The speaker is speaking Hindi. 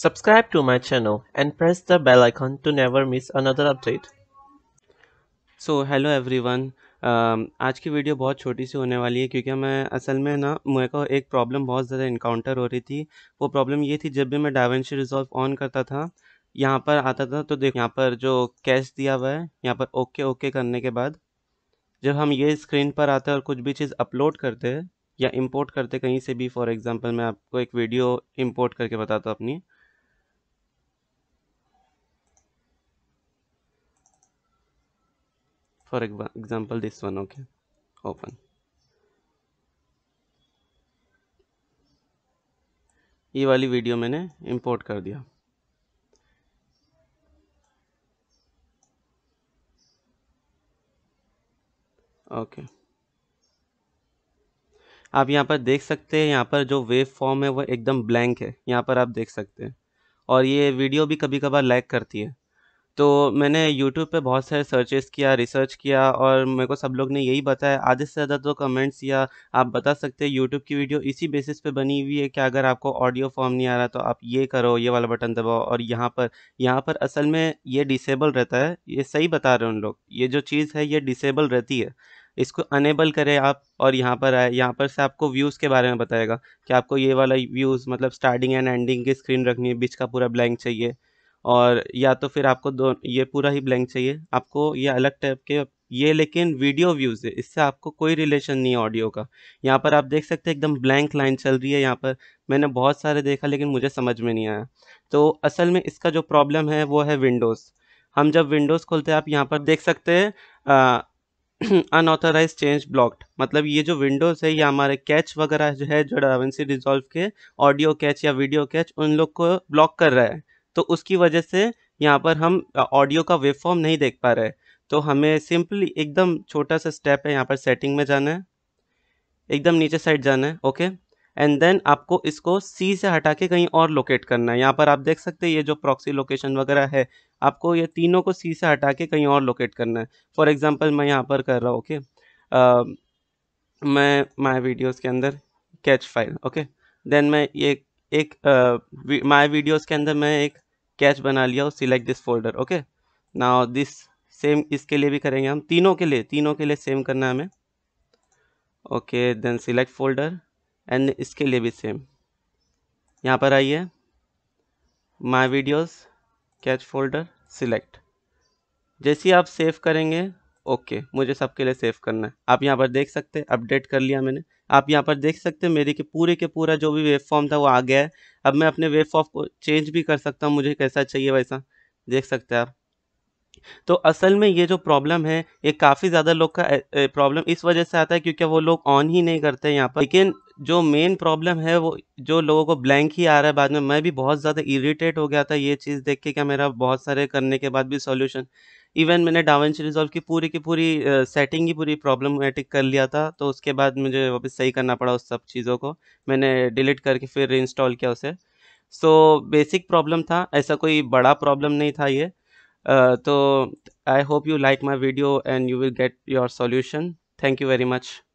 Subscribe to my channel and press the bell icon to never miss another update. So hello Uh, आज की वीडियो बहुत छोटी सी होने वाली है क्योंकि मैं असल में ना मेरे को एक प्रॉब्लम बहुत ज़्यादा इनकाउंटर हो रही थी वो प्रॉब्लम ये थी जब भी मैं डावेंशी रिजॉल्व ऑन करता था यहाँ पर आता था तो देख यहाँ पर जो कैश दिया हुआ है यहाँ पर ओके ओके करने के बाद जब हम ये स्क्रीन पर आते हैं और कुछ भी चीज़ अपलोड करते हैं या इम्पोर्ट करते कहीं से भी फॉर एग्ज़ाम्पल मैं आपको एक वीडियो इम्पोर्ट करके बताता अपनी for example this one okay open ये वाली वीडियो मैंने इंपोर्ट कर दिया ओके okay. आप यहाँ पर देख सकते हैं यहाँ पर जो वेव फॉर्म है वो एकदम ब्लैंक है यहाँ पर आप देख सकते हैं और ये वीडियो भी कभी कभार लैग करती है तो मैंने यूट्यूब पे बहुत सारे सर्चेस किया रिसर्च किया और मेरे को सब लोग ने यही बताया आधे से ज़्यादा तो कमेंट्स या आप बता सकते हैं यूट्यूब की वीडियो इसी बेसिस पे बनी हुई है कि अगर आपको ऑडियो फॉर्म नहीं आ रहा तो आप ये करो ये वाला बटन दबाओ और यहाँ पर यहाँ पर असल में ये डिसेबल रहता है ये सही बता रहे हैं उन लोग ये जो चीज़ है ये डिसेबल रहती है इसको अनेबल करें आप और यहाँ पर आए यहाँ पर से आपको व्यूज़ के बारे में बताएगा कि आपको ये वाला व्यूज़ मतलब स्टार्टिंग एंड एंडिंग की स्क्रीन रखनी है बीच का पूरा ब्लैंक चाहिए और या तो फिर आपको दो ये पूरा ही ब्लैंक चाहिए आपको ये अलग टाइप के ये लेकिन वीडियो व्यूज़ है इससे आपको कोई रिलेशन नहीं है ऑडियो का यहाँ पर आप देख सकते हैं एकदम ब्लैंक लाइन चल रही है यहाँ पर मैंने बहुत सारे देखा लेकिन मुझे समझ में नहीं आया तो असल में इसका जो प्रॉब्लम है वो है विंडोज़ हम जब विंडोज़ खोलते हैं आप यहाँ पर देख सकते हैं अनऑथराइज चेंज ब्लॉक्ड मतलब ये जो विंडोज़ है या हमारे कैच वगैरह जो है जो डावेंसी रिजॉल्व के ऑडियो कैच या वीडियो कैच उन लोग को ब्लॉक कर रहा है तो उसकी वजह से यहाँ पर हम ऑडियो का वेब फॉर्म नहीं देख पा रहे तो हमें सिंपली एकदम छोटा सा स्टेप है यहाँ पर सेटिंग में जाना है एकदम नीचे साइड जाना है ओके एंड देन आपको इसको सी से हटा के कहीं और लोकेट करना है यहाँ पर आप देख सकते हैं ये जो प्रॉक्सी लोकेशन वगैरह है आपको ये तीनों को सी से हटा के कहीं और लोकेट करना है फॉर एग्जाम्पल मैं यहाँ पर कर रहा हूँ ओके okay? मैं माई वीडियोज़ के अंदर कैच फाइल ओके देन मैं ये एक माय वीडियोस के अंदर मैं एक कैच बना लिया हूँ सिलेक्ट दिस फोल्डर ओके ना दिस सेम इसके लिए भी करेंगे हम तीनों के लिए तीनों के लिए सेम करना है हमें okay then select folder and इसके लिए भी सेम यहाँ पर आइए my videos cache folder select जैसे आप सेव करेंगे ओके मुझे सबके लिए सेव करना है आप यहाँ पर देख सकते हैं अपडेट कर लिया मैंने आप यहाँ पर देख सकते हैं मेरे के पूरे के पूरा जो भी वेब फॉर्म था वो आ गया है अब मैं अपने वेब फॉर्म को चेंज भी कर सकता हूँ मुझे कैसा चाहिए वैसा देख सकते हैं आप तो असल में ये जो प्रॉब्लम है ये काफ़ी ज़्यादा लोग का प्रॉब्लम इस वजह से आता है क्योंकि वो लोग ऑन ही नहीं करते यहाँ पर लेकिन जो मेन प्रॉब्लम है वो जो लोगों को ब्लैंक ही आ रहा है बाद में मैं भी बहुत ज़्यादा इरीटेट हो गया था ये चीज़ देख के क्या मेरा बहुत सारे करने के बाद भी सॉल्यूशन इवन मैंने डावेंची रिजॉल्व की पूरी की पूरी सेटिंग ही पूरी प्रॉब्लमेटिक कर लिया था तो उसके बाद मुझे वापस सही करना पड़ा उस सब चीज़ों को मैंने डिलीट करके फिर इंस्टॉल किया उसे सो बेसिक प्रॉब्लम था ऐसा कोई बड़ा प्रॉब्लम नहीं था ये uh, तो I hope you like my video and you will get your solution thank you very much